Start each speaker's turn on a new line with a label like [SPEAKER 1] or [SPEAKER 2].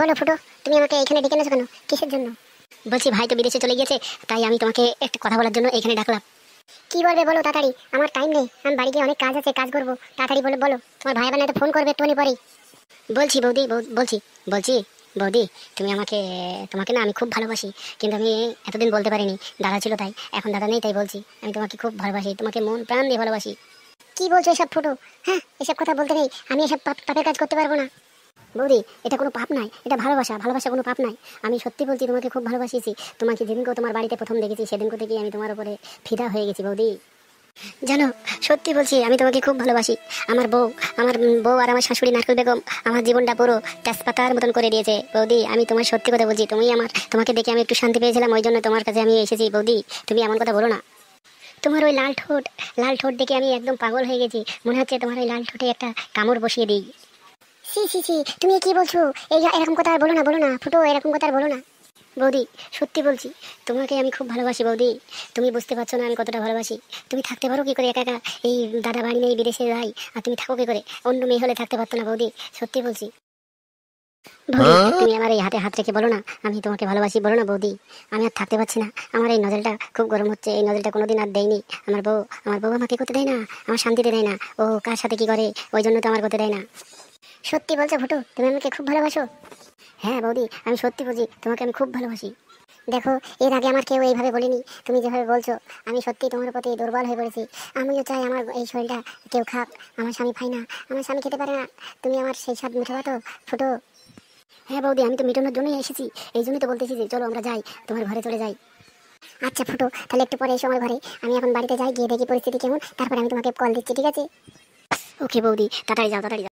[SPEAKER 1] বলো ফুটো তুমি আমাকে এখানে ডেকে এনেছো কেন কিসের জন্য বলছি ভাই তো বিদেশে চলে গিয়েছে তাই আমি তোমাকে একটা কথা বলার জন্য এখানে ডাকলাম কি বলবে বলো তাড়াতাড়ি আমার টাইম নেই আমি বাড়ি গিয়ে অনেক কাজ আছে কাজ করবো তাড়াতাড়ি বলো বলো তোমার ভাই বোন তো ফোন করবে একটুখানি পরেই বলছি বৌদি বলছি বলছি বৌদি তুমি আমাকে তোমাকে না আমি খুব ভালোবাসি কিন্তু আমি এতদিন বলতে পারিনি দাদা ছিল তাই এখন দাদা নেই তাই বলছি আমি তোমাকে খুব ভালোবাসি তোমাকে মন প্রাণ দিয়ে ভালোবাসি কি বলছো এসব ফটো হ্যাঁ এসব কথা বলতে নেই আমি এসব পাপের কাজ করতে পারবো না বৌদি এটা কোনো পাপ নাই এটা ভালোবাসা ভালোবাসা কোনো পাপ নাই আমি সত্যি বলছি তোমাকে খুব ভালোবাসিছি তোমাকে যেদিনকেও তোমার বাড়িতে প্রথম দেখেছি সেদিনকে থেকেই আমি তোমার উপরে ফিদা হয়ে গেছি বৌদি জানো সত্যি বলছি আমি তোমাকে খুব ভালোবাসি আমার বউ আমার বউ আর আমার শাশুড়ি নারকেল বেগম আমার জীবনটা পুরো তেজপাতার মতন করে দিয়েছে বৌদি আমি তোমার সত্যি কথা বলছি তুমি আমার তোমাকে দেখে আমি একটু শান্তি পেয়েছিলাম ওই জন্য তোমার কাছে আমি এসেছি বৌদি তুমি এমন কথা বলো না তোমার ওই লাল ঠোঁট লাল ঠোঁট দেখে আমি একদম পাগল হয়ে গেছি মনে হচ্ছে তোমার ওই লাল ঠোঁটে একটা কামড় বসিয়ে দিই সি সি সি তুমি কি বলছো এই এরকম কথা আর বলো না বলো না ফুটো এরকম কথা আর বলো না বৌদি সত্যি বলছি তোমাকে আমি খুব ভালোবাসি বৌদি তুমি বুঝতে পারছো না আমি কতটা ভালোবাসি তুমি থাকতে পারো কী করে একা একা এই দাদা বাড়ি নেই বিদেশে যাই আর তুমি থাকো কী করে অন্য মেয়ে হলে থাকতে পারতো না বৌদি সত্যি বলছি হ্যাঁ? তুমি আমার এই হাতে হাত রেখে বলো না আমি তোমাকে ভালোবাসি বলো না বৌদি আমি আর থাকতে পারছি না আমার এই নজলটা খুব গরম হচ্ছে এই নজলটা কোনোদিন আর দেয়নি আমার বউ আমার বউ আমাকে করতে দেয় না আমার শান্তিতে দেয় না ও কার সাথে কি করে ওই জন্য তো আমার করতে দেয় না সত্যি বলছো ভুটু তুমি আমাকে খুব ভালোবাসো হ্যাঁ বৌদি আমি সত্যি বুঝি তোমাকে আমি খুব ভালোবাসি দেখো এর আগে আমার কেউ এইভাবে বলিনি তুমি যেভাবে বলছো আমি সত্যি তোমার প্রতি দুর্বল হয়ে পড়েছি আমিও চাই আমার এই শরীরটা কেউ খাক আমার স্বামী খাই না আমার স্বামী খেতে পারে না তুমি আমার সেই স্বাদ মিঠে পাতো ফুটো হ্যাঁ বৌদি আমি তো মিটানোর জন্যই এসেছি এই জন্যই তো বলতেছি যে চলো আমরা যাই তোমার ঘরে চলে যাই আচ্ছা ফুটো তাহলে একটু পরে এসো আমার ঘরে আমি এখন বাড়িতে যাই গিয়ে দেখি পরিস্থিতি কেমন তারপরে আমি তোমাকে কল দিচ্ছি ঠিক আছে ওকে বৌদি তাড়াতাড়ি যাও তাড়াতাড়ি যাও